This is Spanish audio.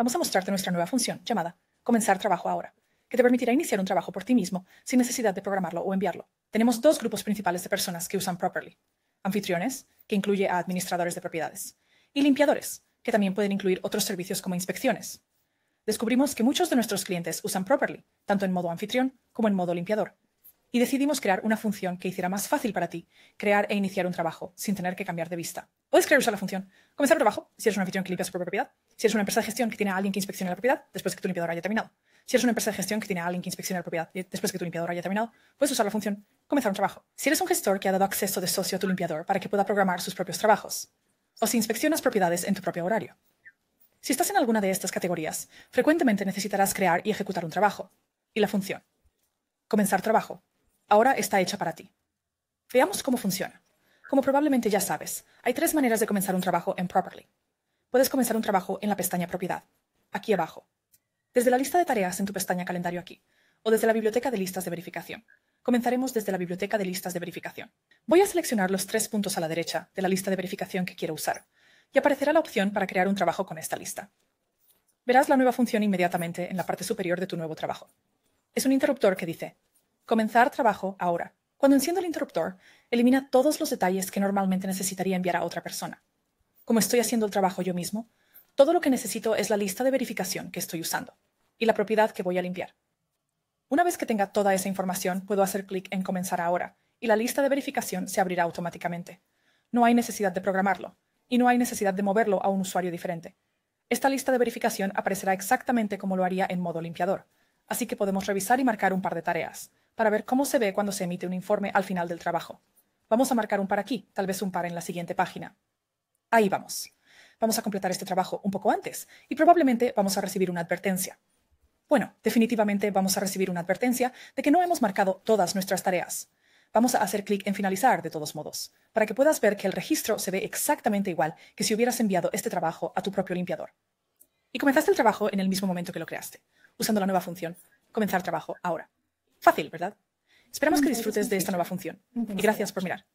Vamos a mostrarte nuestra nueva función, llamada Comenzar trabajo ahora, que te permitirá iniciar un trabajo por ti mismo sin necesidad de programarlo o enviarlo. Tenemos dos grupos principales de personas que usan Properly. Anfitriones, que incluye a administradores de propiedades, y limpiadores, que también pueden incluir otros servicios como inspecciones. Descubrimos que muchos de nuestros clientes usan Properly, tanto en modo anfitrión como en modo limpiador, y decidimos crear una función que hiciera más fácil para ti crear e iniciar un trabajo sin tener que cambiar de vista. Puedes crear usar la función. Comenzar un trabajo, si eres una afición que limpia su propia propiedad, si eres una empresa de gestión que tiene a alguien que inspeccione la propiedad después de que tu limpiador haya terminado. Si eres una empresa de gestión que tiene a alguien que inspeccione la propiedad después que tu limpiador haya terminado, puedes usar la función comenzar un trabajo. Si eres un gestor que ha dado acceso de socio a tu limpiador para que pueda programar sus propios trabajos. O si inspeccionas propiedades en tu propio horario. Si estás en alguna de estas categorías, frecuentemente necesitarás crear y ejecutar un trabajo. Y la función. Comenzar trabajo ahora está hecha para ti. Veamos cómo funciona. Como probablemente ya sabes, hay tres maneras de comenzar un trabajo en Properly. Puedes comenzar un trabajo en la pestaña Propiedad, aquí abajo, desde la lista de tareas en tu pestaña Calendario aquí, o desde la biblioteca de listas de verificación. Comenzaremos desde la biblioteca de listas de verificación. Voy a seleccionar los tres puntos a la derecha de la lista de verificación que quiero usar, y aparecerá la opción para crear un trabajo con esta lista. Verás la nueva función inmediatamente en la parte superior de tu nuevo trabajo. Es un interruptor que dice Comenzar trabajo ahora. Cuando enciendo el interruptor, elimina todos los detalles que normalmente necesitaría enviar a otra persona. Como estoy haciendo el trabajo yo mismo, todo lo que necesito es la lista de verificación que estoy usando y la propiedad que voy a limpiar. Una vez que tenga toda esa información, puedo hacer clic en Comenzar ahora y la lista de verificación se abrirá automáticamente. No hay necesidad de programarlo y no hay necesidad de moverlo a un usuario diferente. Esta lista de verificación aparecerá exactamente como lo haría en modo limpiador, así que podemos revisar y marcar un par de tareas para ver cómo se ve cuando se emite un informe al final del trabajo. Vamos a marcar un par aquí, tal vez un par en la siguiente página. Ahí vamos. Vamos a completar este trabajo un poco antes y probablemente vamos a recibir una advertencia. Bueno, definitivamente vamos a recibir una advertencia de que no hemos marcado todas nuestras tareas. Vamos a hacer clic en finalizar de todos modos, para que puedas ver que el registro se ve exactamente igual que si hubieras enviado este trabajo a tu propio limpiador. Y comenzaste el trabajo en el mismo momento que lo creaste, usando la nueva función, comenzar trabajo ahora. Fácil, ¿verdad? Esperamos mm, que disfrutes de esta nueva función. Y gracias por mirar.